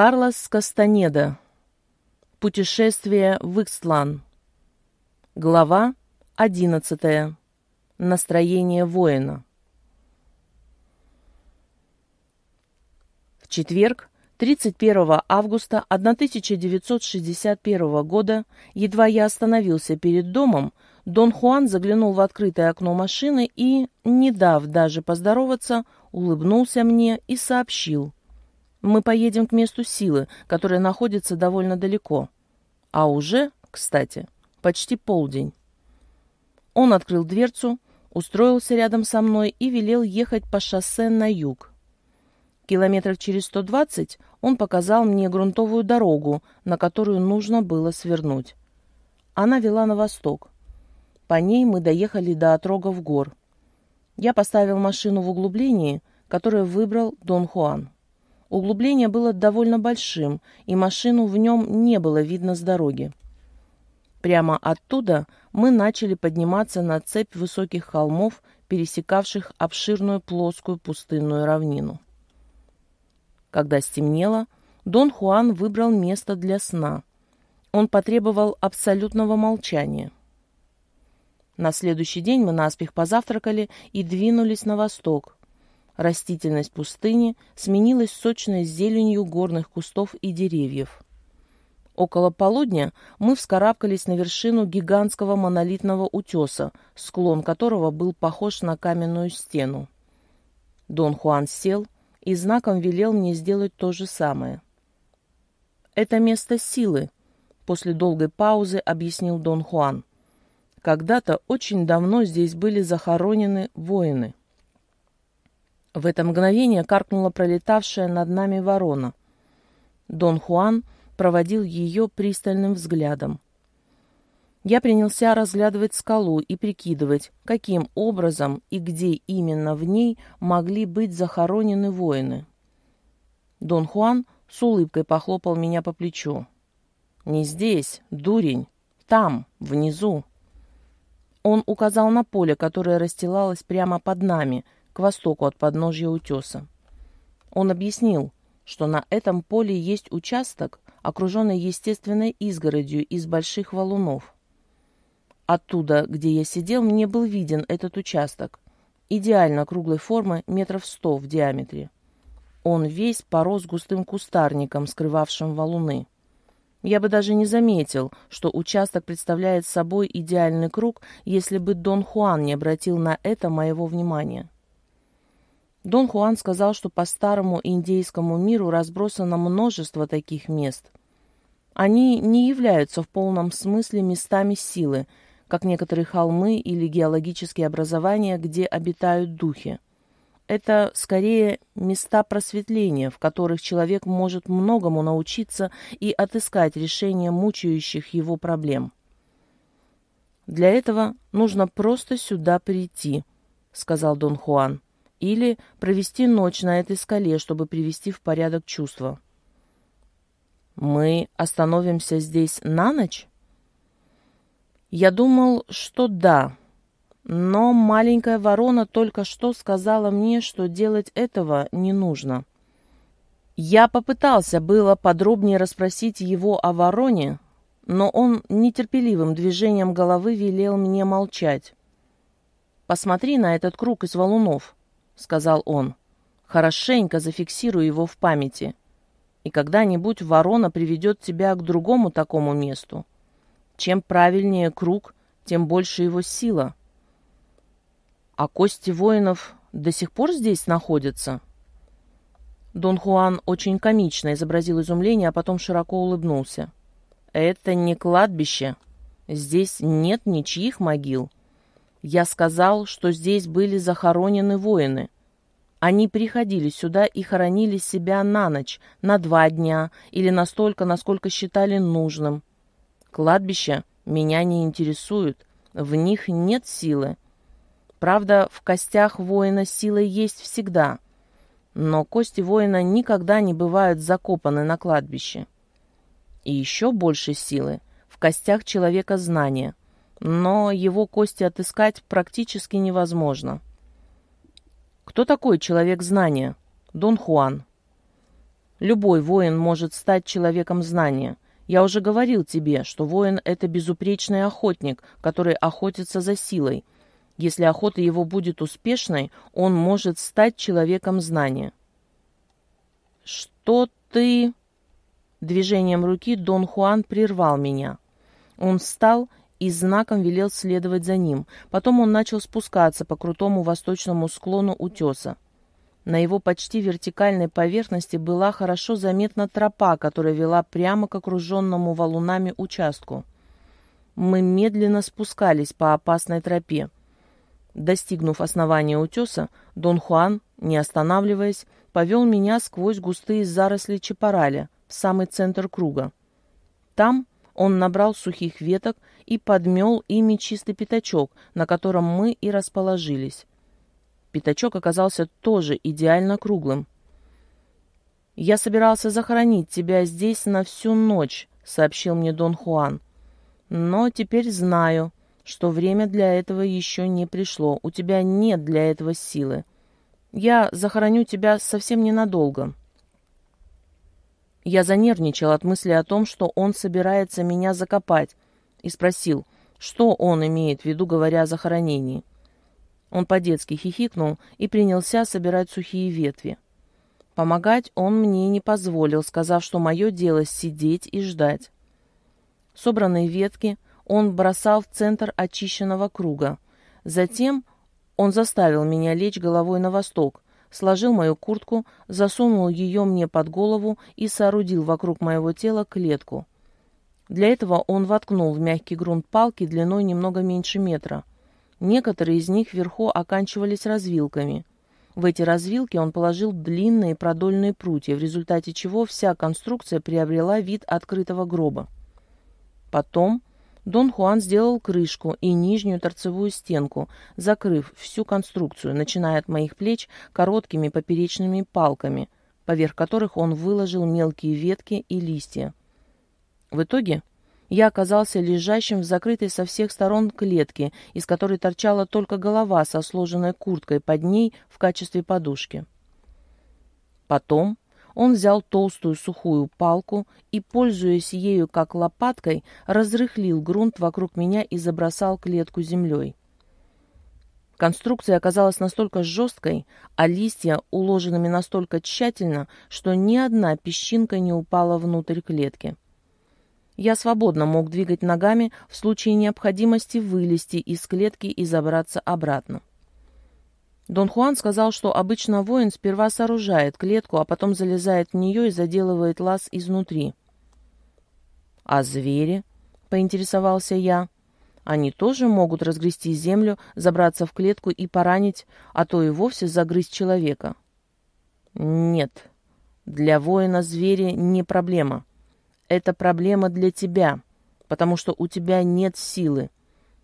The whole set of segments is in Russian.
Карлос Кастанеда. Путешествие в Икстлан. Глава 11. Настроение воина. В четверг, 31 августа 1961 года, едва я остановился перед домом, Дон Хуан заглянул в открытое окно машины и, не дав даже поздороваться, улыбнулся мне и сообщил – мы поедем к месту силы, которое находится довольно далеко. А уже, кстати, почти полдень. Он открыл дверцу, устроился рядом со мной и велел ехать по шоссе на юг. Километров через 120 он показал мне грунтовую дорогу, на которую нужно было свернуть. Она вела на восток. По ней мы доехали до отрогов гор. Я поставил машину в углублении, которое выбрал Дон Хуан. Углубление было довольно большим, и машину в нем не было видно с дороги. Прямо оттуда мы начали подниматься на цепь высоких холмов, пересекавших обширную плоскую пустынную равнину. Когда стемнело, Дон Хуан выбрал место для сна. Он потребовал абсолютного молчания. На следующий день мы наспех позавтракали и двинулись на восток, Растительность пустыни сменилась сочной зеленью горных кустов и деревьев. Около полудня мы вскарабкались на вершину гигантского монолитного утеса, склон которого был похож на каменную стену. Дон Хуан сел и знаком велел мне сделать то же самое. «Это место силы», — после долгой паузы объяснил Дон Хуан. «Когда-то очень давно здесь были захоронены воины». В это мгновение каркнула пролетавшая над нами ворона. Дон Хуан проводил ее пристальным взглядом. Я принялся разглядывать скалу и прикидывать, каким образом и где именно в ней могли быть захоронены воины. Дон Хуан с улыбкой похлопал меня по плечу. «Не здесь, дурень, там, внизу». Он указал на поле, которое расстилалось прямо под нами – к востоку от подножья утеса. Он объяснил, что на этом поле есть участок, окруженный естественной изгородью из больших валунов. Оттуда, где я сидел, мне был виден этот участок, идеально круглой формы метров сто в диаметре. Он весь порос густым кустарником, скрывавшим валуны. Я бы даже не заметил, что участок представляет собой идеальный круг, если бы Дон Хуан не обратил на это моего внимания. Дон Хуан сказал, что по старому индейскому миру разбросано множество таких мест. Они не являются в полном смысле местами силы, как некоторые холмы или геологические образования, где обитают духи. Это скорее места просветления, в которых человек может многому научиться и отыскать решение мучающих его проблем. «Для этого нужно просто сюда прийти», — сказал Дон Хуан. Или провести ночь на этой скале, чтобы привести в порядок чувства. «Мы остановимся здесь на ночь?» Я думал, что да, но маленькая ворона только что сказала мне, что делать этого не нужно. Я попытался было подробнее расспросить его о вороне, но он нетерпеливым движением головы велел мне молчать. «Посмотри на этот круг из валунов сказал он. «Хорошенько зафиксирую его в памяти. И когда-нибудь ворона приведет тебя к другому такому месту. Чем правильнее круг, тем больше его сила». «А кости воинов до сих пор здесь находятся?» Дон Хуан очень комично изобразил изумление, а потом широко улыбнулся. «Это не кладбище. Здесь нет ничьих могил. Я сказал, что здесь были захоронены воины. Они приходили сюда и хоронили себя на ночь, на два дня или настолько, насколько считали нужным. Кладбища меня не интересуют, в них нет силы. Правда, в костях воина сила есть всегда, но кости воина никогда не бывают закопаны на кладбище. И еще больше силы в костях человека знания но его кости отыскать практически невозможно. Кто такой человек знания? Дон Хуан. Любой воин может стать человеком знания. Я уже говорил тебе, что воин — это безупречный охотник, который охотится за силой. Если охота его будет успешной, он может стать человеком знания. «Что ты...» Движением руки Дон Хуан прервал меня. Он встал и знаком велел следовать за ним. Потом он начал спускаться по крутому восточному склону утеса. На его почти вертикальной поверхности была хорошо заметна тропа, которая вела прямо к окруженному валунами участку. Мы медленно спускались по опасной тропе. Достигнув основания утеса, Дон Хуан, не останавливаясь, повел меня сквозь густые заросли чапараля в самый центр круга. Там он набрал сухих веток и подмел ими чистый пятачок, на котором мы и расположились. Пятачок оказался тоже идеально круглым. «Я собирался захоронить тебя здесь на всю ночь», — сообщил мне Дон Хуан. «Но теперь знаю, что время для этого еще не пришло. У тебя нет для этого силы. Я захороню тебя совсем ненадолго». Я занервничал от мысли о том, что он собирается меня закопать, и спросил, что он имеет в виду, говоря о захоронении. Он по-детски хихикнул и принялся собирать сухие ветви. Помогать он мне не позволил, сказав, что мое дело сидеть и ждать. Собранные ветки он бросал в центр очищенного круга. Затем он заставил меня лечь головой на восток, сложил мою куртку, засунул ее мне под голову и соорудил вокруг моего тела клетку. Для этого он воткнул в мягкий грунт палки длиной немного меньше метра. Некоторые из них вверху оканчивались развилками. В эти развилки он положил длинные продольные прутья, в результате чего вся конструкция приобрела вид открытого гроба. Потом Дон Хуан сделал крышку и нижнюю торцевую стенку, закрыв всю конструкцию, начиная от моих плеч короткими поперечными палками, поверх которых он выложил мелкие ветки и листья. В итоге я оказался лежащим в закрытой со всех сторон клетке, из которой торчала только голова со сложенной курткой под ней в качестве подушки. Потом он взял толстую сухую палку и, пользуясь ею как лопаткой, разрыхлил грунт вокруг меня и забросал клетку землей. Конструкция оказалась настолько жесткой, а листья уложенными настолько тщательно, что ни одна песчинка не упала внутрь клетки. Я свободно мог двигать ногами в случае необходимости вылезти из клетки и забраться обратно. Дон Хуан сказал, что обычно воин сперва сооружает клетку, а потом залезает в нее и заделывает лаз изнутри. «А звери?» — поинтересовался я. «Они тоже могут разгрести землю, забраться в клетку и поранить, а то и вовсе загрызть человека». «Нет, для воина звери не проблема. Это проблема для тебя, потому что у тебя нет силы.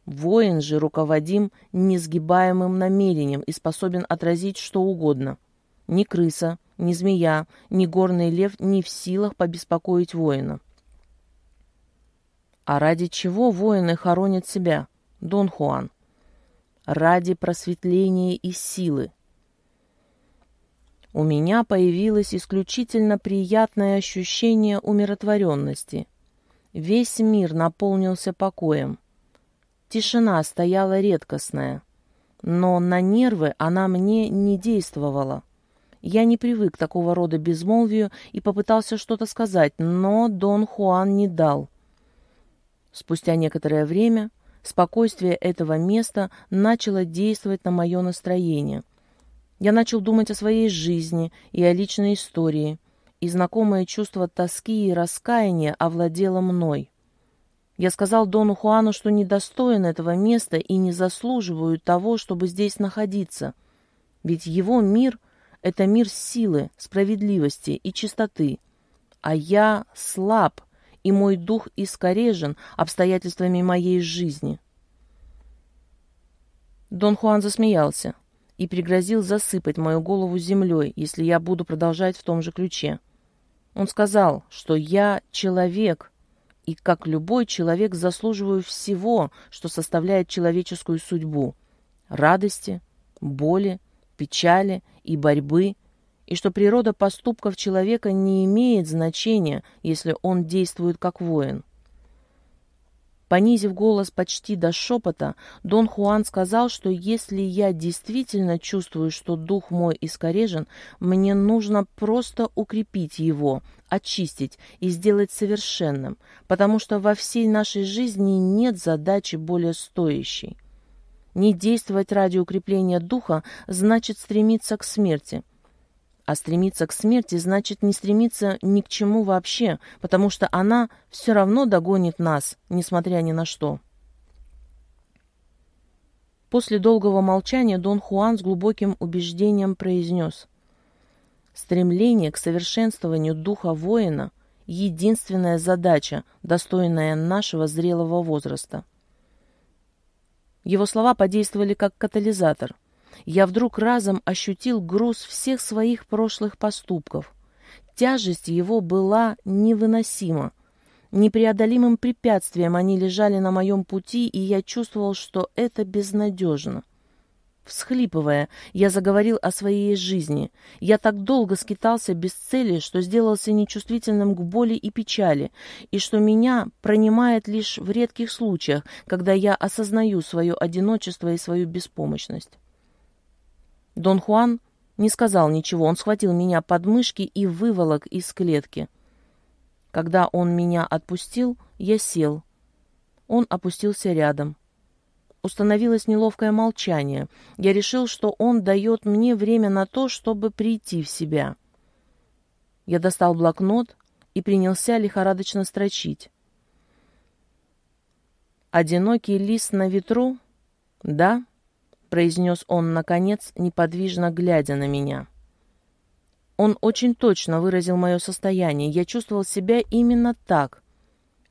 Воин же руководим несгибаемым намерением и способен отразить что угодно. Ни крыса, ни змея, ни горный лев не в силах побеспокоить воина. А ради чего воины хоронят себя, Дон Хуан? Ради просветления и силы. У меня появилось исключительно приятное ощущение умиротворенности. Весь мир наполнился покоем. Тишина стояла редкостная. Но на нервы она мне не действовала. Я не привык к такого рода безмолвию и попытался что-то сказать, но Дон Хуан не дал. Спустя некоторое время спокойствие этого места начало действовать на мое настроение. Я начал думать о своей жизни и о личной истории, и знакомое чувство тоски и раскаяния овладело мной. Я сказал Дону Хуану, что недостоин этого места и не заслуживаю того, чтобы здесь находиться. Ведь его мир — это мир силы, справедливости и чистоты. А я слаб, и мой дух искорежен обстоятельствами моей жизни. Дон Хуан засмеялся и пригрозил засыпать мою голову землей, если я буду продолжать в том же ключе. Он сказал, что я человек — и, как любой человек, заслуживаю всего, что составляет человеческую судьбу – радости, боли, печали и борьбы, и что природа поступков человека не имеет значения, если он действует как воин. Понизив голос почти до шепота, Дон Хуан сказал, что если я действительно чувствую, что дух мой искорежен, мне нужно просто укрепить его, очистить и сделать совершенным, потому что во всей нашей жизни нет задачи более стоящей. Не действовать ради укрепления духа значит стремиться к смерти. А стремиться к смерти значит не стремиться ни к чему вообще, потому что она все равно догонит нас, несмотря ни на что. После долгого молчания Дон Хуан с глубоким убеждением произнес – Стремление к совершенствованию духа воина – единственная задача, достойная нашего зрелого возраста. Его слова подействовали как катализатор. Я вдруг разом ощутил груз всех своих прошлых поступков. Тяжесть его была невыносима. Непреодолимым препятствием они лежали на моем пути, и я чувствовал, что это безнадежно. Всхлипывая, я заговорил о своей жизни. Я так долго скитался без цели, что сделался нечувствительным к боли и печали, и что меня пронимает лишь в редких случаях, когда я осознаю свое одиночество и свою беспомощность. Дон Хуан не сказал ничего, он схватил меня под мышки и выволок из клетки. Когда он меня отпустил, я сел. Он опустился рядом. Установилось неловкое молчание. Я решил, что он дает мне время на то, чтобы прийти в себя. Я достал блокнот и принялся лихорадочно строчить. «Одинокий лист на ветру?» «Да», — произнес он, наконец, неподвижно глядя на меня. Он очень точно выразил мое состояние. Я чувствовал себя именно так.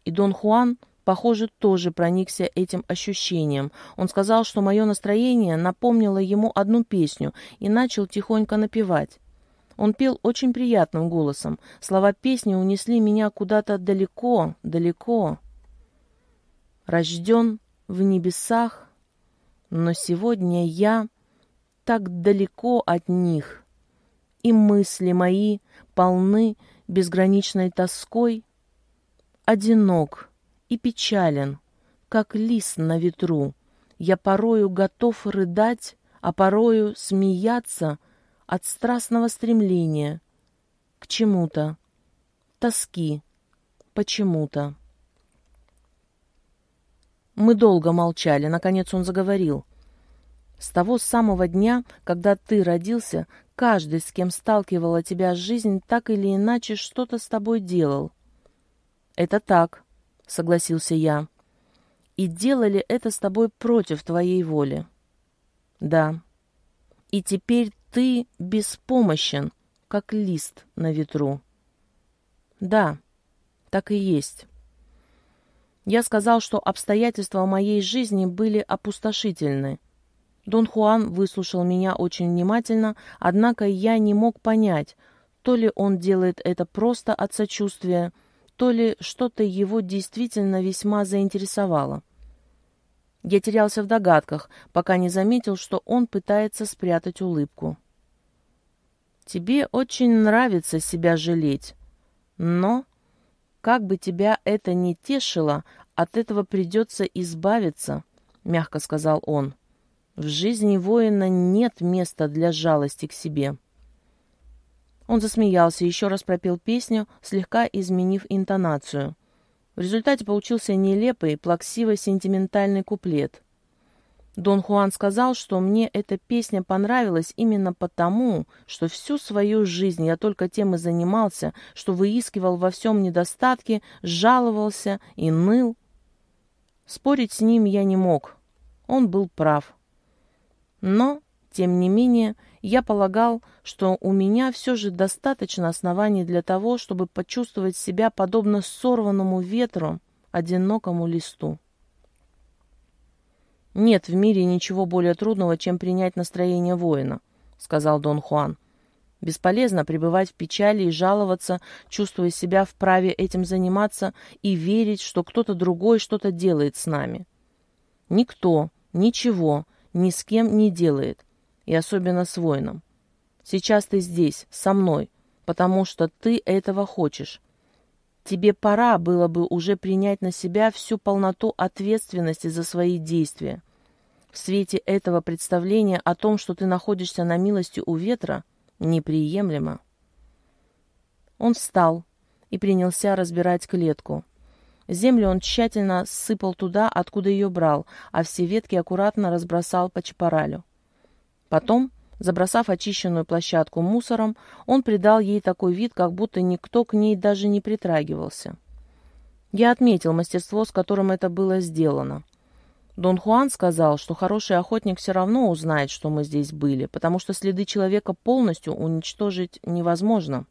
И Дон Хуан — похоже, тоже проникся этим ощущением. Он сказал, что мое настроение напомнило ему одну песню и начал тихонько напевать. Он пел очень приятным голосом. Слова песни унесли меня куда-то далеко, далеко. Рожден в небесах, но сегодня я так далеко от них, и мысли мои полны безграничной тоской, одинок — и печален, как лис на ветру. Я порою готов рыдать, а порою смеяться от страстного стремления к чему-то, тоски почему-то. Мы долго молчали, наконец он заговорил. С того самого дня, когда ты родился, каждый, с кем сталкивала тебя жизнь, так или иначе что-то с тобой делал. Это так. — согласился я. «И делали это с тобой против твоей воли». «Да. И теперь ты беспомощен, как лист на ветру». «Да, так и есть». Я сказал, что обстоятельства моей жизни были опустошительны. Дон Хуан выслушал меня очень внимательно, однако я не мог понять, то ли он делает это просто от сочувствия, то ли что-то его действительно весьма заинтересовало. Я терялся в догадках, пока не заметил, что он пытается спрятать улыбку. «Тебе очень нравится себя жалеть, но, как бы тебя это ни тешило, от этого придется избавиться», — мягко сказал он. «В жизни воина нет места для жалости к себе». Он засмеялся и еще раз пропел песню, слегка изменив интонацию. В результате получился нелепый, плаксивый, сентиментальный куплет. Дон Хуан сказал, что мне эта песня понравилась именно потому, что всю свою жизнь я только тем и занимался, что выискивал во всем недостатки, жаловался и ныл. Спорить с ним я не мог. Он был прав. Но, тем не менее, я полагал, что у меня все же достаточно оснований для того, чтобы почувствовать себя подобно сорванному ветру, одинокому листу. «Нет в мире ничего более трудного, чем принять настроение воина», — сказал Дон Хуан. «Бесполезно пребывать в печали и жаловаться, чувствуя себя вправе этим заниматься и верить, что кто-то другой что-то делает с нами. Никто, ничего, ни с кем не делает и особенно с воином. Сейчас ты здесь, со мной, потому что ты этого хочешь. Тебе пора было бы уже принять на себя всю полноту ответственности за свои действия. В свете этого представления о том, что ты находишься на милости у ветра, неприемлемо. Он встал и принялся разбирать клетку. Землю он тщательно сыпал туда, откуда ее брал, а все ветки аккуратно разбросал по чапаралю. Потом, забросав очищенную площадку мусором, он придал ей такой вид, как будто никто к ней даже не притрагивался. Я отметил мастерство, с которым это было сделано. Дон Хуан сказал, что хороший охотник все равно узнает, что мы здесь были, потому что следы человека полностью уничтожить невозможно.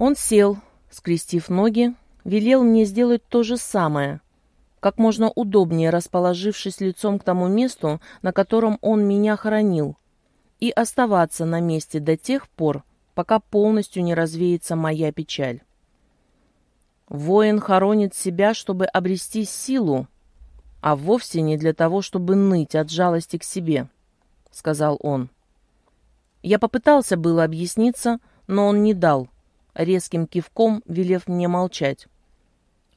Он сел, скрестив ноги, велел мне сделать то же самое — как можно удобнее расположившись лицом к тому месту, на котором он меня хоронил, и оставаться на месте до тех пор, пока полностью не развеется моя печаль. Воин хоронит себя, чтобы обрести силу, а вовсе не для того, чтобы ныть от жалости к себе, — сказал он. Я попытался было объясниться, но он не дал, резким кивком велев мне молчать.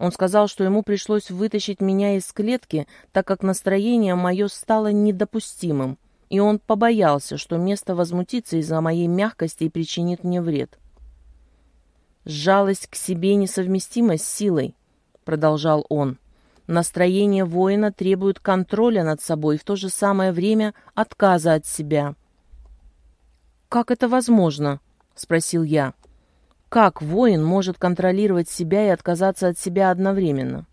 Он сказал, что ему пришлось вытащить меня из клетки, так как настроение мое стало недопустимым, и он побоялся, что место возмутится из-за моей мягкости и причинит мне вред. «Жалость к себе несовместима с силой», — продолжал он. «Настроение воина требует контроля над собой и в то же самое время отказа от себя». «Как это возможно?» — спросил я. Как воин может контролировать себя и отказаться от себя одновременно?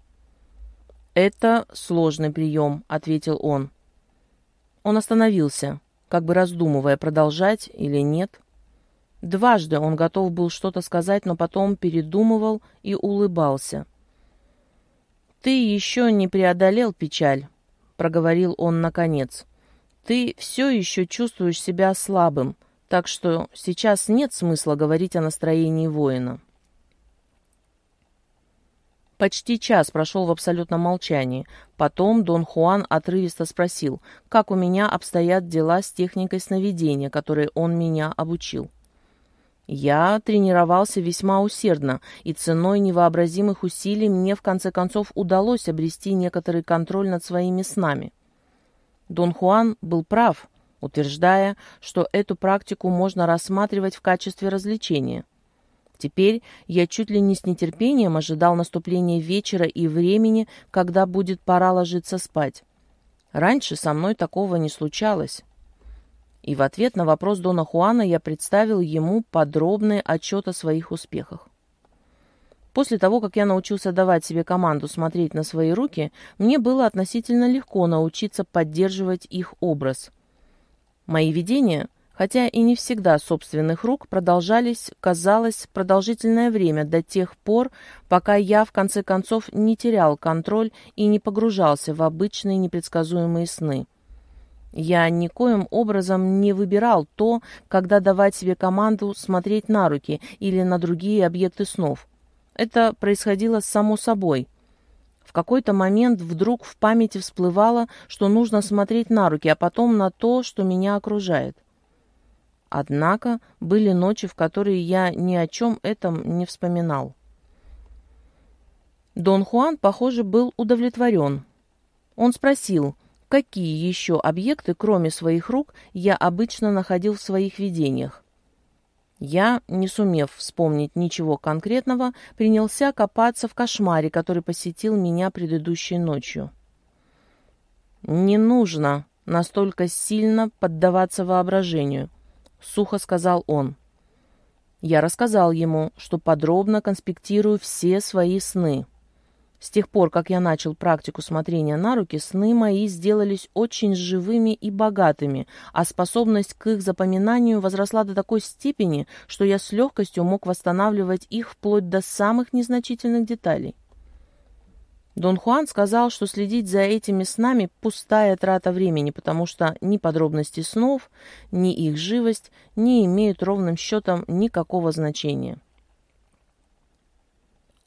«Это сложный прием», — ответил он. Он остановился, как бы раздумывая, продолжать или нет. Дважды он готов был что-то сказать, но потом передумывал и улыбался. «Ты еще не преодолел печаль», — проговорил он наконец. «Ты все еще чувствуешь себя слабым, так что сейчас нет смысла говорить о настроении воина. Почти час прошел в абсолютном молчании. Потом Дон Хуан отрывисто спросил, как у меня обстоят дела с техникой сновидения, которой он меня обучил. Я тренировался весьма усердно, и ценой невообразимых усилий мне в конце концов удалось обрести некоторый контроль над своими снами. Дон Хуан был прав — утверждая, что эту практику можно рассматривать в качестве развлечения. Теперь я чуть ли не с нетерпением ожидал наступления вечера и времени, когда будет пора ложиться спать. Раньше со мной такого не случалось. И в ответ на вопрос Дона Хуана я представил ему подробный отчет о своих успехах. После того, как я научился давать себе команду смотреть на свои руки, мне было относительно легко научиться поддерживать их образ – Мои видения, хотя и не всегда собственных рук, продолжались, казалось, продолжительное время до тех пор, пока я, в конце концов, не терял контроль и не погружался в обычные непредсказуемые сны. Я никоим образом не выбирал то, когда давать себе команду смотреть на руки или на другие объекты снов. Это происходило само собой – в какой-то момент вдруг в памяти всплывало, что нужно смотреть на руки, а потом на то, что меня окружает. Однако были ночи, в которые я ни о чем этом не вспоминал. Дон Хуан, похоже, был удовлетворен. Он спросил, какие еще объекты, кроме своих рук, я обычно находил в своих видениях. Я, не сумев вспомнить ничего конкретного, принялся копаться в кошмаре, который посетил меня предыдущей ночью. «Не нужно настолько сильно поддаваться воображению», — сухо сказал он. Я рассказал ему, что подробно конспектирую все свои сны — с тех пор, как я начал практику смотрения на руки, сны мои сделались очень живыми и богатыми, а способность к их запоминанию возросла до такой степени, что я с легкостью мог восстанавливать их вплоть до самых незначительных деталей. Дон Хуан сказал, что следить за этими снами – пустая трата времени, потому что ни подробности снов, ни их живость не имеют ровным счетом никакого значения.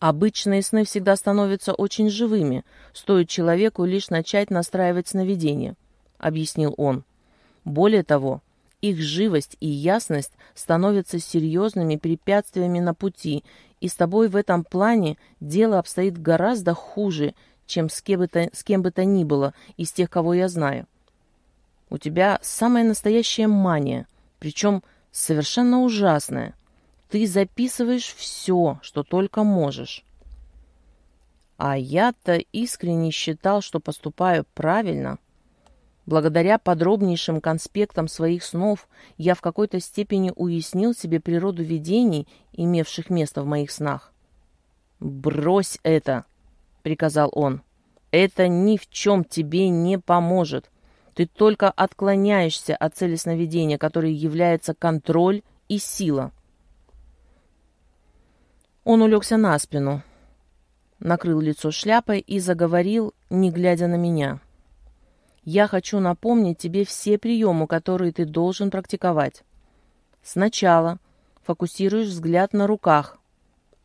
Обычные сны всегда становятся очень живыми, стоит человеку лишь начать настраивать сновидения, объяснил он. Более того, их живость и ясность становятся серьезными препятствиями на пути, и с тобой в этом плане дело обстоит гораздо хуже, чем с кем бы то, с кем бы то ни было из тех, кого я знаю. У тебя самая настоящая мания, причем совершенно ужасная. Ты записываешь все, что только можешь. А я-то искренне считал, что поступаю правильно. Благодаря подробнейшим конспектам своих снов я в какой-то степени уяснил себе природу видений, имевших место в моих снах. «Брось это!» — приказал он. «Это ни в чем тебе не поможет. Ты только отклоняешься от цели сновидения, которой является контроль и сила». Он улегся на спину, накрыл лицо шляпой и заговорил, не глядя на меня. «Я хочу напомнить тебе все приемы, которые ты должен практиковать. Сначала фокусируешь взгляд на руках.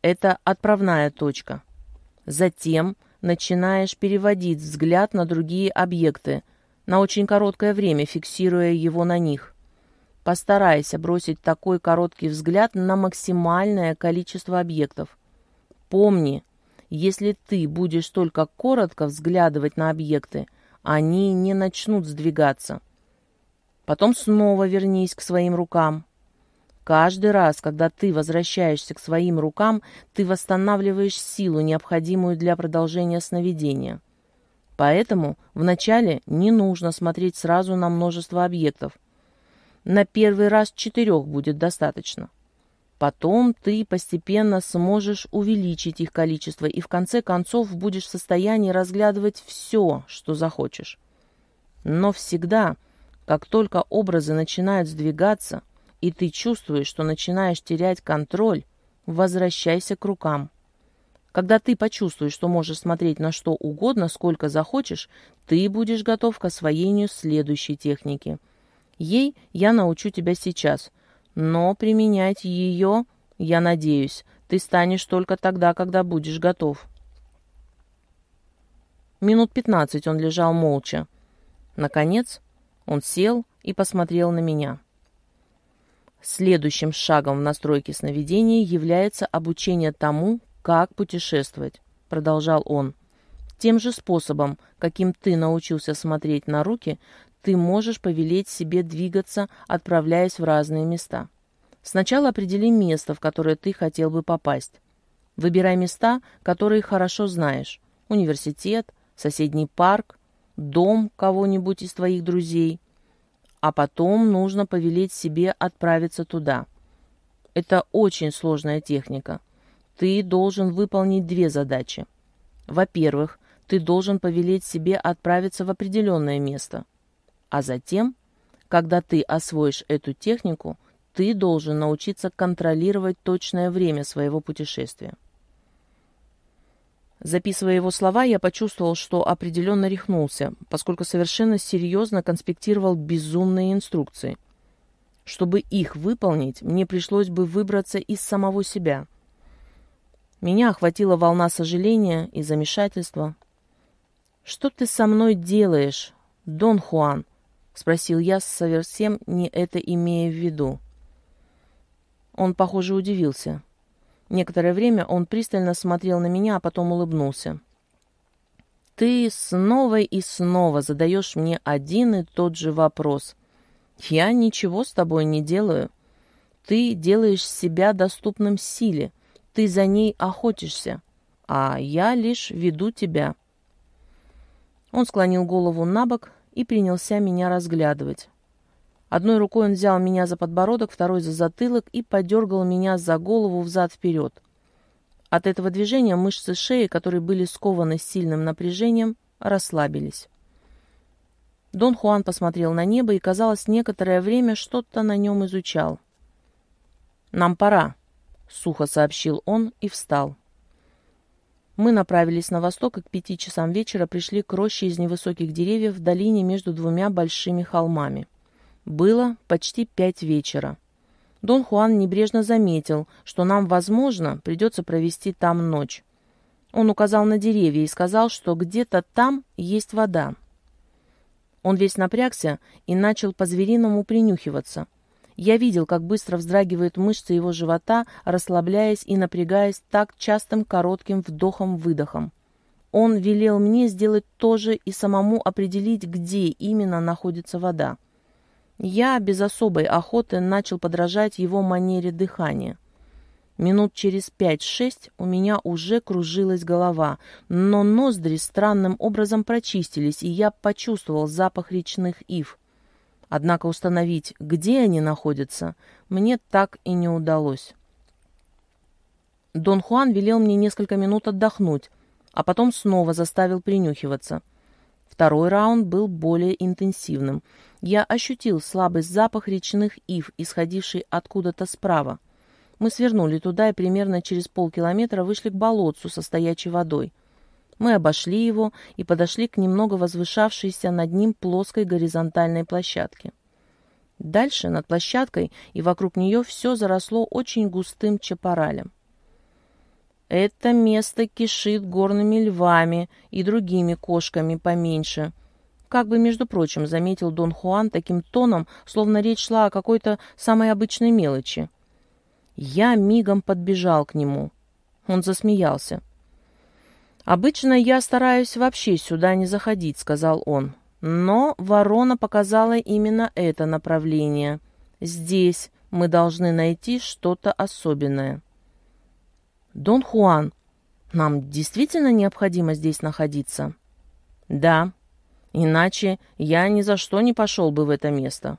Это отправная точка. Затем начинаешь переводить взгляд на другие объекты, на очень короткое время фиксируя его на них. Постарайся бросить такой короткий взгляд на максимальное количество объектов. Помни, если ты будешь только коротко взглядывать на объекты, они не начнут сдвигаться. Потом снова вернись к своим рукам. Каждый раз, когда ты возвращаешься к своим рукам, ты восстанавливаешь силу, необходимую для продолжения сновидения. Поэтому вначале не нужно смотреть сразу на множество объектов – на первый раз четырех будет достаточно. Потом ты постепенно сможешь увеличить их количество и в конце концов будешь в состоянии разглядывать все, что захочешь. Но всегда, как только образы начинают сдвигаться, и ты чувствуешь, что начинаешь терять контроль, возвращайся к рукам. Когда ты почувствуешь, что можешь смотреть на что угодно, сколько захочешь, ты будешь готов к освоению следующей техники – Ей я научу тебя сейчас, но применять ее, я надеюсь, ты станешь только тогда, когда будешь готов». Минут пятнадцать он лежал молча. Наконец он сел и посмотрел на меня. Следующим шагом в настройке сновидения является обучение тому, как путешествовать, продолжал он. Тем же способом, каким ты научился смотреть на руки, ты можешь повелеть себе двигаться, отправляясь в разные места. Сначала определи место, в которое ты хотел бы попасть. Выбирай места, которые хорошо знаешь. Университет, соседний парк, дом кого-нибудь из твоих друзей. А потом нужно повелеть себе отправиться туда. Это очень сложная техника. Ты должен выполнить две задачи. Во-первых, ты должен повелеть себе отправиться в определенное место – а затем, когда ты освоишь эту технику, ты должен научиться контролировать точное время своего путешествия. Записывая его слова, я почувствовал, что определенно рехнулся, поскольку совершенно серьезно конспектировал безумные инструкции. Чтобы их выполнить, мне пришлось бы выбраться из самого себя. Меня охватила волна сожаления и замешательства. «Что ты со мной делаешь, Дон Хуан?» спросил я, совсем не это имея в виду. Он, похоже, удивился. Некоторое время он пристально смотрел на меня, а потом улыбнулся. «Ты снова и снова задаешь мне один и тот же вопрос. Я ничего с тобой не делаю. Ты делаешь себя доступным силе. Ты за ней охотишься. А я лишь веду тебя». Он склонил голову на бок, и принялся меня разглядывать. Одной рукой он взял меня за подбородок, второй за затылок и подергал меня за голову взад-вперед. От этого движения мышцы шеи, которые были скованы сильным напряжением, расслабились. Дон Хуан посмотрел на небо и, казалось, некоторое время что-то на нем изучал. «Нам пора», — сухо сообщил он и встал. Мы направились на восток и к пяти часам вечера пришли к роще из невысоких деревьев в долине между двумя большими холмами. Было почти пять вечера. Дон Хуан небрежно заметил, что нам, возможно, придется провести там ночь. Он указал на деревья и сказал, что где-то там есть вода. Он весь напрягся и начал по-звериному принюхиваться – я видел, как быстро вздрагивают мышцы его живота, расслабляясь и напрягаясь так частым коротким вдохом-выдохом. Он велел мне сделать то же и самому определить, где именно находится вода. Я без особой охоты начал подражать его манере дыхания. Минут через пять-шесть у меня уже кружилась голова, но ноздри странным образом прочистились, и я почувствовал запах речных ив. Однако установить, где они находятся, мне так и не удалось. Дон Хуан велел мне несколько минут отдохнуть, а потом снова заставил принюхиваться. Второй раунд был более интенсивным. Я ощутил слабый запах речных ив, исходивший откуда-то справа. Мы свернули туда и примерно через полкилометра вышли к болотцу со стоячей водой – мы обошли его и подошли к немного возвышавшейся над ним плоской горизонтальной площадке. Дальше над площадкой и вокруг нее все заросло очень густым чапоралем. «Это место кишит горными львами и другими кошками поменьше», как бы, между прочим, заметил Дон Хуан таким тоном, словно речь шла о какой-то самой обычной мелочи. Я мигом подбежал к нему. Он засмеялся. «Обычно я стараюсь вообще сюда не заходить», — сказал он. «Но ворона показала именно это направление. Здесь мы должны найти что-то особенное». «Дон Хуан, нам действительно необходимо здесь находиться?» «Да, иначе я ни за что не пошел бы в это место».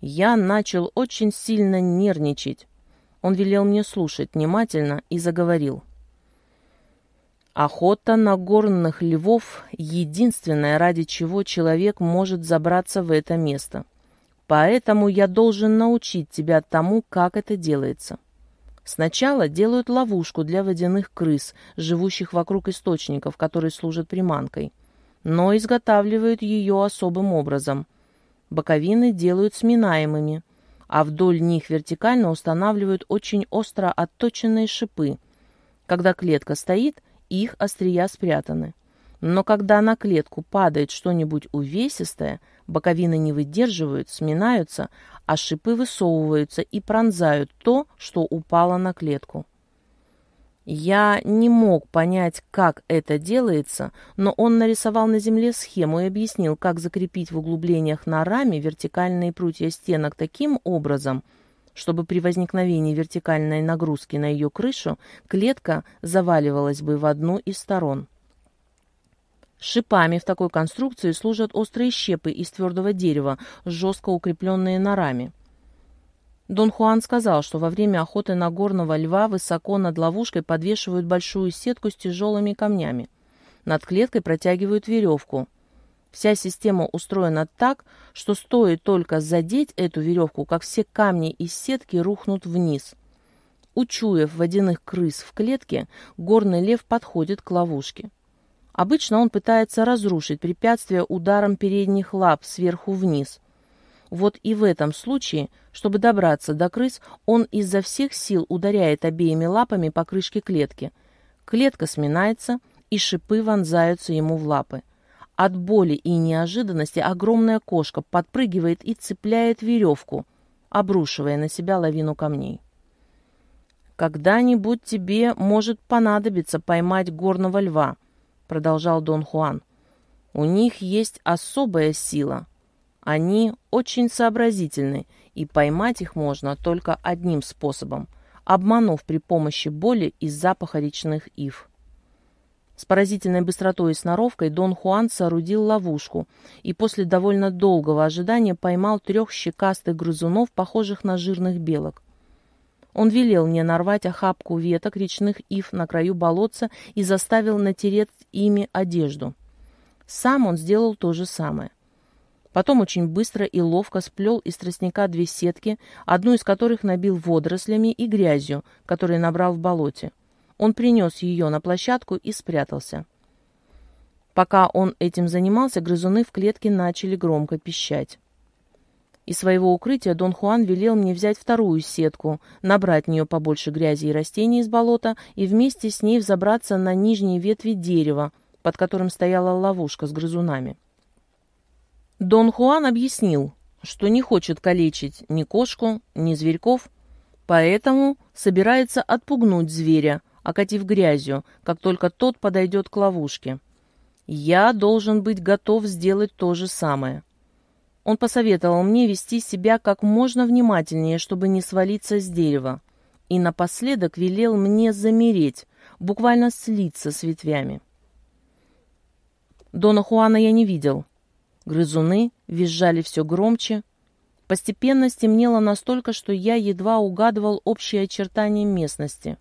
Я начал очень сильно нервничать. Он велел мне слушать внимательно и заговорил. Охота на горных львов – единственное, ради чего человек может забраться в это место. Поэтому я должен научить тебя тому, как это делается. Сначала делают ловушку для водяных крыс, живущих вокруг источников, которые служат приманкой. Но изготавливают ее особым образом. Боковины делают сминаемыми, а вдоль них вертикально устанавливают очень остро отточенные шипы. Когда клетка стоит – их острия спрятаны. Но когда на клетку падает что-нибудь увесистое, боковины не выдерживают, сминаются, а шипы высовываются и пронзают то, что упало на клетку. Я не мог понять, как это делается, но он нарисовал на земле схему и объяснил, как закрепить в углублениях на раме вертикальные прутья стенок таким образом, чтобы при возникновении вертикальной нагрузки на ее крышу клетка заваливалась бы в одну из сторон. Шипами в такой конструкции служат острые щепы из твердого дерева, жестко укрепленные на раме. Дон Хуан сказал, что во время охоты на горного льва высоко над ловушкой подвешивают большую сетку с тяжелыми камнями. Над клеткой протягивают веревку. Вся система устроена так, что стоит только задеть эту веревку, как все камни из сетки рухнут вниз. Учуяв водяных крыс в клетке, горный лев подходит к ловушке. Обычно он пытается разрушить препятствие ударом передних лап сверху вниз. Вот и в этом случае, чтобы добраться до крыс, он изо всех сил ударяет обеими лапами по крышке клетки. Клетка сминается, и шипы вонзаются ему в лапы. От боли и неожиданности огромная кошка подпрыгивает и цепляет веревку, обрушивая на себя лавину камней. «Когда-нибудь тебе может понадобиться поймать горного льва», — продолжал Дон Хуан. «У них есть особая сила. Они очень сообразительны, и поймать их можно только одним способом — обманув при помощи боли и запаха речных ив». С поразительной быстротой и сноровкой Дон Хуан соорудил ловушку и после довольно долгого ожидания поймал трех щекастых грызунов, похожих на жирных белок. Он велел мне нарвать охапку веток речных ив на краю болотца и заставил натереть ими одежду. Сам он сделал то же самое. Потом очень быстро и ловко сплел из тростника две сетки, одну из которых набил водорослями и грязью, которые набрал в болоте. Он принес ее на площадку и спрятался. Пока он этим занимался, грызуны в клетке начали громко пищать. Из своего укрытия Дон Хуан велел мне взять вторую сетку, набрать в нее побольше грязи и растений из болота и вместе с ней взобраться на нижние ветви дерева, под которым стояла ловушка с грызунами. Дон Хуан объяснил, что не хочет калечить ни кошку, ни зверьков, поэтому собирается отпугнуть зверя – окатив грязью, как только тот подойдет к ловушке. Я должен быть готов сделать то же самое. Он посоветовал мне вести себя как можно внимательнее, чтобы не свалиться с дерева. И напоследок велел мне замереть, буквально слиться с ветвями. Дона Хуана я не видел. Грызуны визжали все громче. Постепенно стемнело настолько, что я едва угадывал общие очертания местности.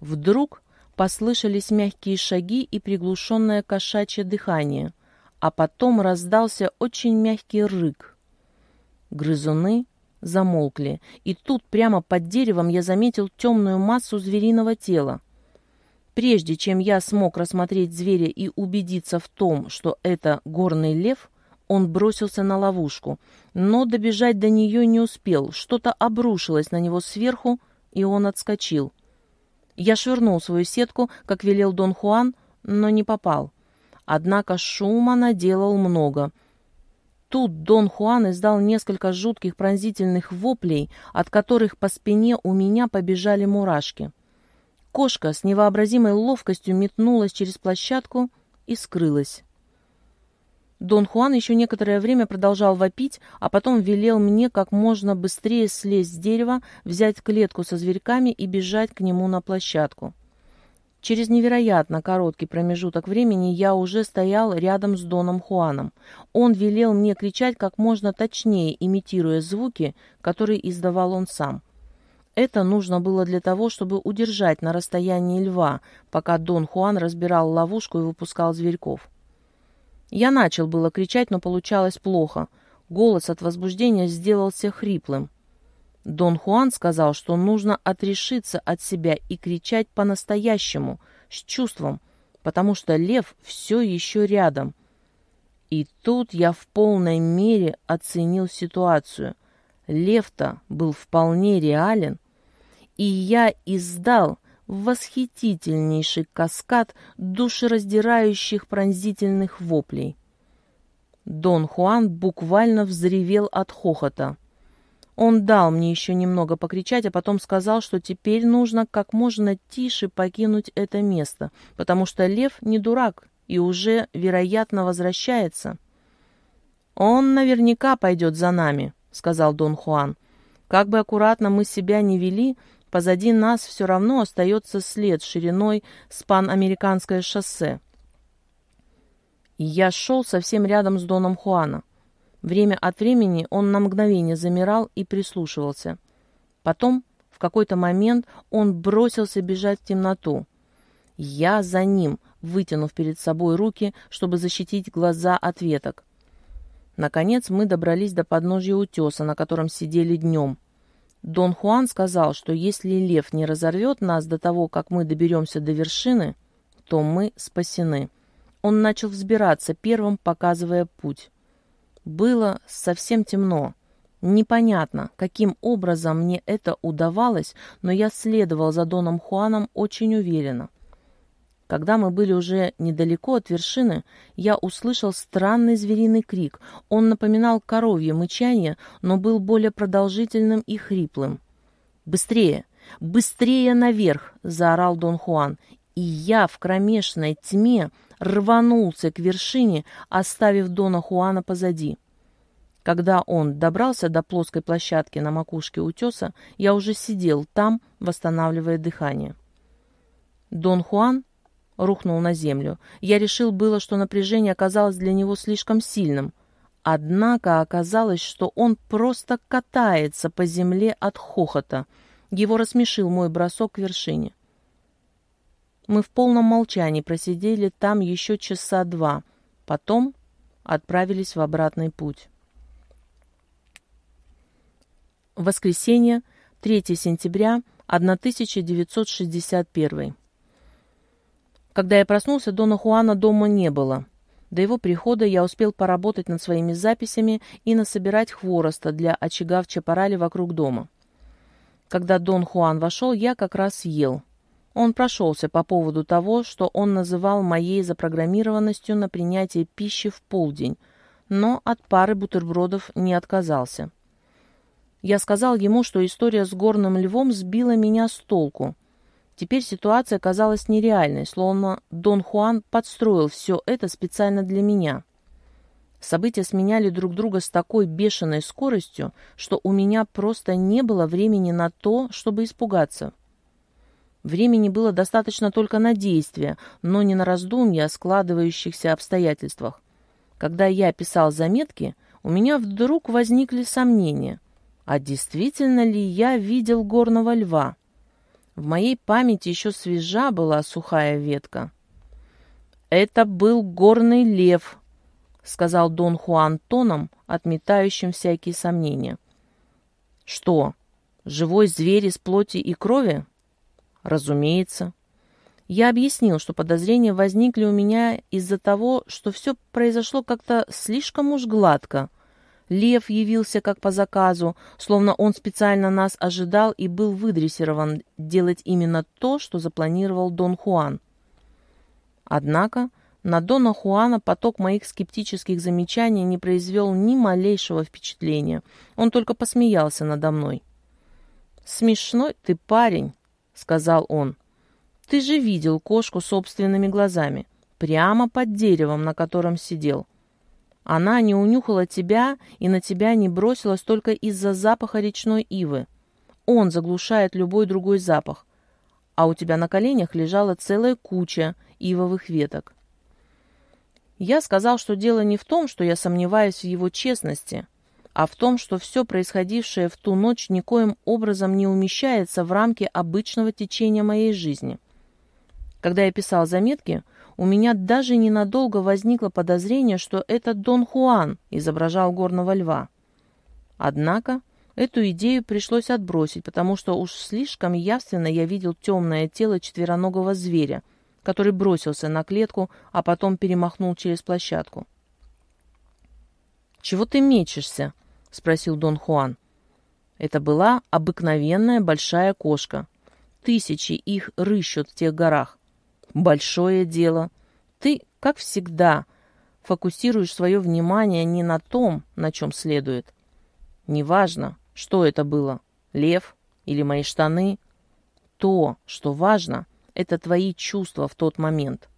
Вдруг послышались мягкие шаги и приглушенное кошачье дыхание, а потом раздался очень мягкий рык. Грызуны замолкли, и тут прямо под деревом я заметил темную массу звериного тела. Прежде чем я смог рассмотреть зверя и убедиться в том, что это горный лев, он бросился на ловушку, но добежать до нее не успел, что-то обрушилось на него сверху, и он отскочил. Я швырнул свою сетку, как велел Дон Хуан, но не попал. Однако шума наделал много. Тут Дон Хуан издал несколько жутких пронзительных воплей, от которых по спине у меня побежали мурашки. Кошка с невообразимой ловкостью метнулась через площадку и скрылась. Дон Хуан еще некоторое время продолжал вопить, а потом велел мне как можно быстрее слезть с дерева, взять клетку со зверьками и бежать к нему на площадку. Через невероятно короткий промежуток времени я уже стоял рядом с Доном Хуаном. Он велел мне кричать как можно точнее, имитируя звуки, которые издавал он сам. Это нужно было для того, чтобы удержать на расстоянии льва, пока Дон Хуан разбирал ловушку и выпускал зверьков. Я начал было кричать, но получалось плохо. Голос от возбуждения сделался хриплым. Дон Хуан сказал, что нужно отрешиться от себя и кричать по-настоящему, с чувством, потому что лев все еще рядом. И тут я в полной мере оценил ситуацию. Лев-то был вполне реален, и я издал восхитительнейший каскад душераздирающих пронзительных воплей. Дон Хуан буквально взревел от хохота. Он дал мне еще немного покричать, а потом сказал, что теперь нужно как можно тише покинуть это место, потому что лев не дурак и уже, вероятно, возвращается. «Он наверняка пойдет за нами», — сказал Дон Хуан. «Как бы аккуратно мы себя не вели, Позади нас все равно остается след шириной с американское шоссе. И я шел совсем рядом с Доном Хуана. Время от времени он на мгновение замирал и прислушивался. Потом, в какой-то момент, он бросился бежать в темноту. Я за ним, вытянув перед собой руки, чтобы защитить глаза от веток. Наконец мы добрались до подножья утеса, на котором сидели днем — Дон Хуан сказал, что если лев не разорвет нас до того, как мы доберемся до вершины, то мы спасены. Он начал взбираться первым, показывая путь. Было совсем темно. Непонятно, каким образом мне это удавалось, но я следовал за Доном Хуаном очень уверенно – когда мы были уже недалеко от вершины, я услышал странный звериный крик. Он напоминал коровье мычание, но был более продолжительным и хриплым. «Быстрее! Быстрее наверх!» — заорал Дон Хуан. И я в кромешной тьме рванулся к вершине, оставив Дона Хуана позади. Когда он добрался до плоской площадки на макушке утеса, я уже сидел там, восстанавливая дыхание. Дон Хуан рухнул на землю. Я решил было, что напряжение оказалось для него слишком сильным. Однако оказалось, что он просто катается по земле от хохота. Его рассмешил мой бросок к вершине. Мы в полном молчании просидели там еще часа два. Потом отправились в обратный путь. Воскресенье, 3 сентября 1961 когда я проснулся, Дона Хуана дома не было. До его прихода я успел поработать над своими записями и насобирать хвороста для очага в Чапарале вокруг дома. Когда Дон Хуан вошел, я как раз ел. Он прошелся по поводу того, что он называл моей запрограммированностью на принятие пищи в полдень, но от пары бутербродов не отказался. Я сказал ему, что история с горным львом сбила меня с толку, Теперь ситуация казалась нереальной, словно Дон Хуан подстроил все это специально для меня. События сменяли друг друга с такой бешеной скоростью, что у меня просто не было времени на то, чтобы испугаться. Времени было достаточно только на действия, но не на раздумья о складывающихся обстоятельствах. Когда я писал заметки, у меня вдруг возникли сомнения. А действительно ли я видел горного льва? В моей памяти еще свежа была сухая ветка. «Это был горный лев», — сказал Дон Хуан тоном, отметающим всякие сомнения. «Что, живой зверь из плоти и крови?» «Разумеется». Я объяснил, что подозрения возникли у меня из-за того, что все произошло как-то слишком уж гладко — Лев явился как по заказу, словно он специально нас ожидал и был выдрессирован делать именно то, что запланировал Дон Хуан. Однако на Дона Хуана поток моих скептических замечаний не произвел ни малейшего впечатления. Он только посмеялся надо мной. «Смешной ты парень», — сказал он. «Ты же видел кошку собственными глазами, прямо под деревом, на котором сидел». Она не унюхала тебя и на тебя не бросилась только из-за запаха речной ивы. Он заглушает любой другой запах. А у тебя на коленях лежала целая куча ивовых веток. Я сказал, что дело не в том, что я сомневаюсь в его честности, а в том, что все происходившее в ту ночь никоим образом не умещается в рамки обычного течения моей жизни. Когда я писал заметки, у меня даже ненадолго возникло подозрение, что это Дон Хуан изображал горного льва. Однако эту идею пришлось отбросить, потому что уж слишком явственно я видел темное тело четвероногого зверя, который бросился на клетку, а потом перемахнул через площадку. «Чего ты мечешься?» — спросил Дон Хуан. Это была обыкновенная большая кошка. Тысячи их рыщут в тех горах большое дело. Ты, как всегда, фокусируешь свое внимание не на том, на чем следует. Неважно, что это было, лев или мои штаны. То, что важно, это твои чувства в тот момент.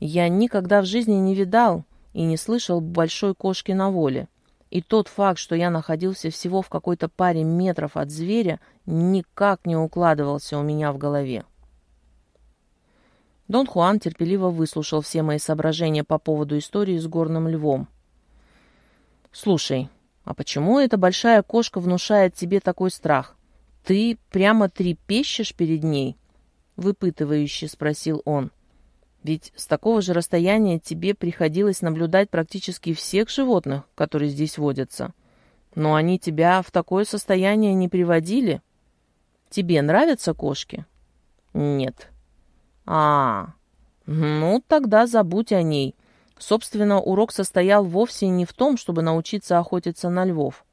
Я никогда в жизни не видал и не слышал большой кошки на воле. И тот факт, что я находился всего в какой-то паре метров от зверя, никак не укладывался у меня в голове. Дон Хуан терпеливо выслушал все мои соображения по поводу истории с горным львом. «Слушай, а почему эта большая кошка внушает тебе такой страх? Ты прямо трепещешь перед ней?» — выпытывающе спросил он. «Ведь с такого же расстояния тебе приходилось наблюдать практически всех животных, которые здесь водятся. Но они тебя в такое состояние не приводили. Тебе нравятся кошки?» «Нет», а, ну тогда забудь о ней. Собственно, урок состоял вовсе не в том, чтобы научиться охотиться на львов.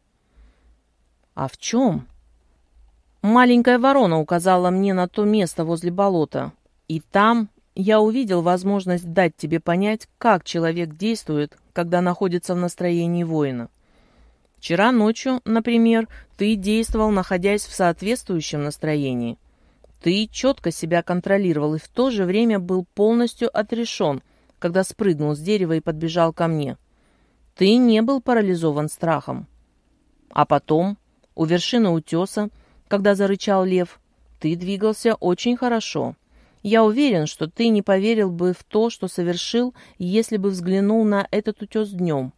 А в чем? Маленькая ворона указала мне на то место возле болота. И там я увидел возможность дать тебе понять, как человек действует, когда находится в настроении воина. Вчера ночью, например, ты действовал, находясь в соответствующем настроении – ты четко себя контролировал и в то же время был полностью отрешен, когда спрыгнул с дерева и подбежал ко мне. Ты не был парализован страхом. А потом, у вершины утеса, когда зарычал лев, ты двигался очень хорошо. Я уверен, что ты не поверил бы в то, что совершил, если бы взглянул на этот утес днем.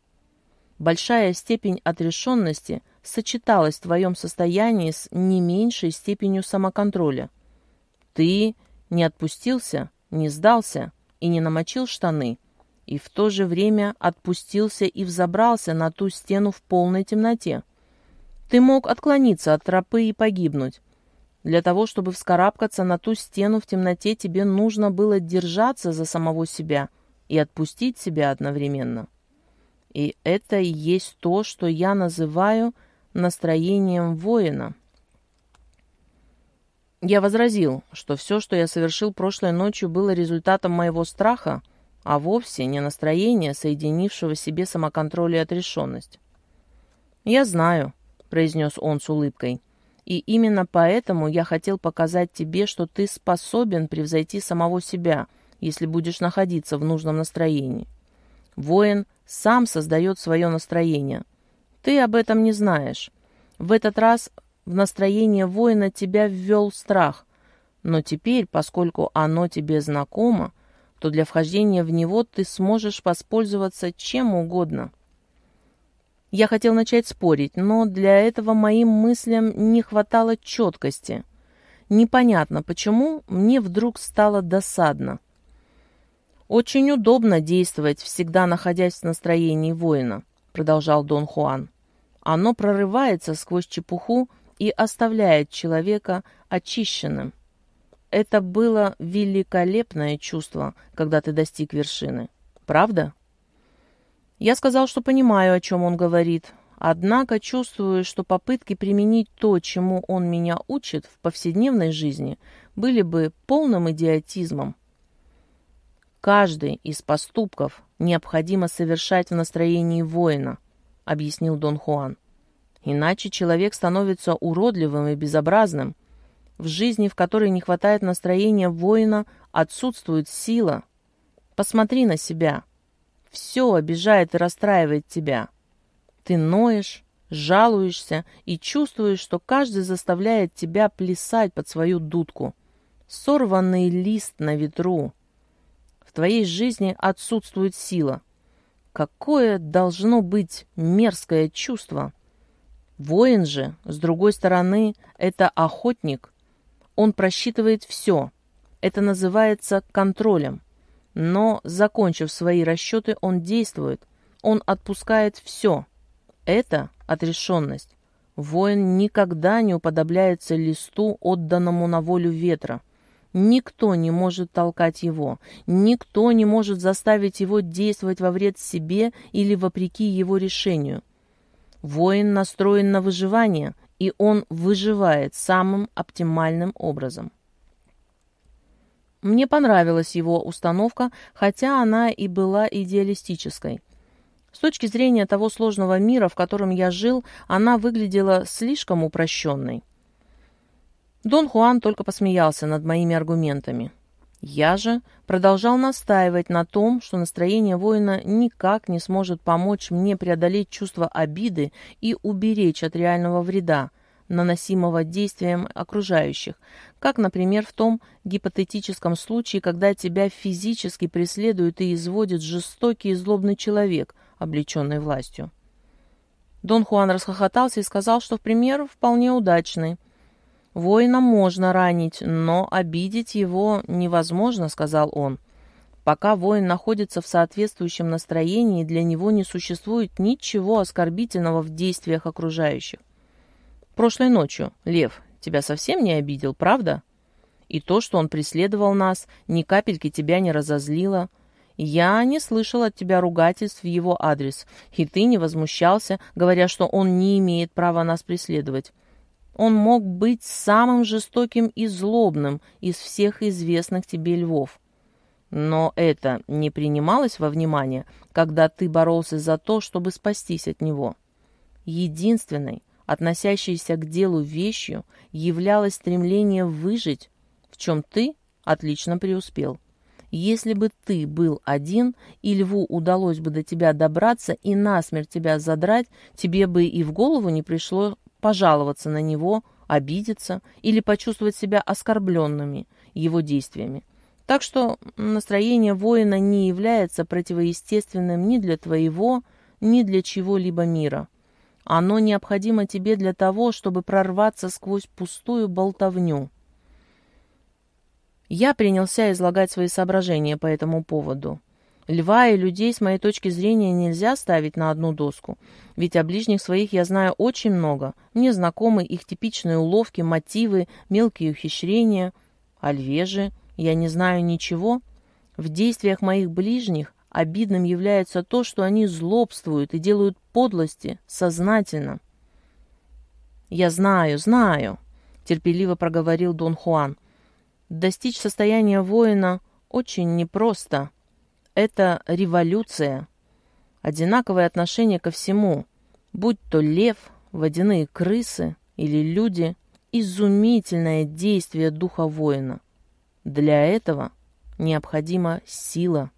Большая степень отрешенности сочеталась в твоем состоянии с не меньшей степенью самоконтроля – ты не отпустился, не сдался и не намочил штаны, и в то же время отпустился и взобрался на ту стену в полной темноте. Ты мог отклониться от тропы и погибнуть. Для того, чтобы вскарабкаться на ту стену в темноте, тебе нужно было держаться за самого себя и отпустить себя одновременно. И это и есть то, что я называю настроением воина. Я возразил, что все, что я совершил прошлой ночью, было результатом моего страха, а вовсе не настроения, соединившего в себе самоконтроль и отрешенность. «Я знаю», — произнес он с улыбкой, — «и именно поэтому я хотел показать тебе, что ты способен превзойти самого себя, если будешь находиться в нужном настроении. Воин сам создает свое настроение. Ты об этом не знаешь. В этот раз в настроение воина тебя ввел страх, но теперь, поскольку оно тебе знакомо, то для вхождения в него ты сможешь воспользоваться чем угодно. Я хотел начать спорить, но для этого моим мыслям не хватало четкости. Непонятно, почему мне вдруг стало досадно. «Очень удобно действовать, всегда находясь в настроении воина», — продолжал Дон Хуан. «Оно прорывается сквозь чепуху и оставляет человека очищенным. Это было великолепное чувство, когда ты достиг вершины. Правда? Я сказал, что понимаю, о чем он говорит, однако чувствую, что попытки применить то, чему он меня учит в повседневной жизни, были бы полным идиотизмом. «Каждый из поступков необходимо совершать в настроении воина», — объяснил Дон Хуан. Иначе человек становится уродливым и безобразным. В жизни, в которой не хватает настроения воина, отсутствует сила. Посмотри на себя. Все обижает и расстраивает тебя. Ты ноешь, жалуешься и чувствуешь, что каждый заставляет тебя плясать под свою дудку. Сорванный лист на ветру. В твоей жизни отсутствует сила. Какое должно быть мерзкое чувство – Воин же, с другой стороны, это охотник. Он просчитывает все. Это называется контролем. Но, закончив свои расчеты, он действует. Он отпускает все. Это отрешенность. Воин никогда не уподобляется листу, отданному на волю ветра. Никто не может толкать его, никто не может заставить его действовать во вред себе или вопреки его решению. Воин настроен на выживание, и он выживает самым оптимальным образом. Мне понравилась его установка, хотя она и была идеалистической. С точки зрения того сложного мира, в котором я жил, она выглядела слишком упрощенной. Дон Хуан только посмеялся над моими аргументами. Я же продолжал настаивать на том, что настроение воина никак не сможет помочь мне преодолеть чувство обиды и уберечь от реального вреда, наносимого действием окружающих, как, например, в том гипотетическом случае, когда тебя физически преследует и изводит жестокий и злобный человек, облеченный властью. Дон Хуан расхохотался и сказал, что пример вполне удачный – Воина можно ранить, но обидеть его невозможно, сказал он. Пока воин находится в соответствующем настроении, для него не существует ничего оскорбительного в действиях окружающих. Прошлой ночью, Лев, тебя совсем не обидел, правда? И то, что он преследовал нас, ни капельки тебя не разозлило. Я не слышал от тебя ругательств в его адрес, и ты не возмущался, говоря, что он не имеет права нас преследовать. Он мог быть самым жестоким и злобным из всех известных тебе львов. Но это не принималось во внимание, когда ты боролся за то, чтобы спастись от него. Единственной, относящейся к делу вещью, являлось стремление выжить, в чем ты отлично преуспел. Если бы ты был один, и льву удалось бы до тебя добраться и насмерть тебя задрать, тебе бы и в голову не пришло пожаловаться на него, обидеться или почувствовать себя оскорбленными его действиями. Так что настроение воина не является противоестественным ни для твоего, ни для чего-либо мира. Оно необходимо тебе для того, чтобы прорваться сквозь пустую болтовню. Я принялся излагать свои соображения по этому поводу. Льва и людей, с моей точки зрения, нельзя ставить на одну доску. Ведь о ближних своих я знаю очень много. Мне знакомы их типичные уловки, мотивы, мелкие ухищрения. О льве же я не знаю ничего. В действиях моих ближних обидным является то, что они злобствуют и делают подлости сознательно. «Я знаю, знаю», — терпеливо проговорил Дон Хуан. «Достичь состояния воина очень непросто». Это революция. Одинаковое отношение ко всему, будь то лев, водяные крысы или люди, изумительное действие духа воина. Для этого необходима сила.